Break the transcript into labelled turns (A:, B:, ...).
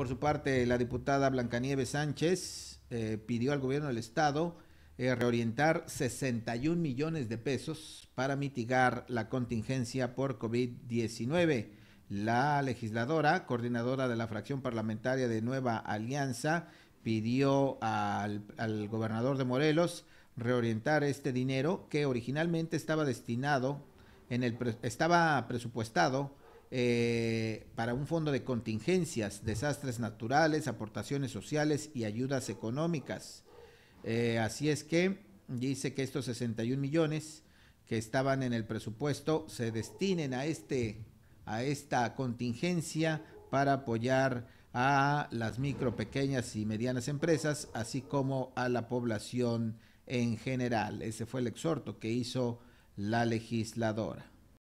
A: Por su parte, la diputada Nieves Sánchez eh, pidió al gobierno del Estado eh, reorientar 61 millones de pesos para mitigar la contingencia por COVID-19. La legisladora, coordinadora de la fracción parlamentaria de Nueva Alianza, pidió al, gobernador de Morelos reorientar este dinero que originalmente estaba destinado en el estaba presupuestado eh, para un fondo de contingencias, desastres naturales, aportaciones sociales y ayudas económicas. Eh, así es que dice que estos 61 millones que estaban en el presupuesto se destinen a, este, a esta contingencia para apoyar a las micro, pequeñas y medianas empresas, así como a la población en general. Ese fue el exhorto que hizo la legisladora.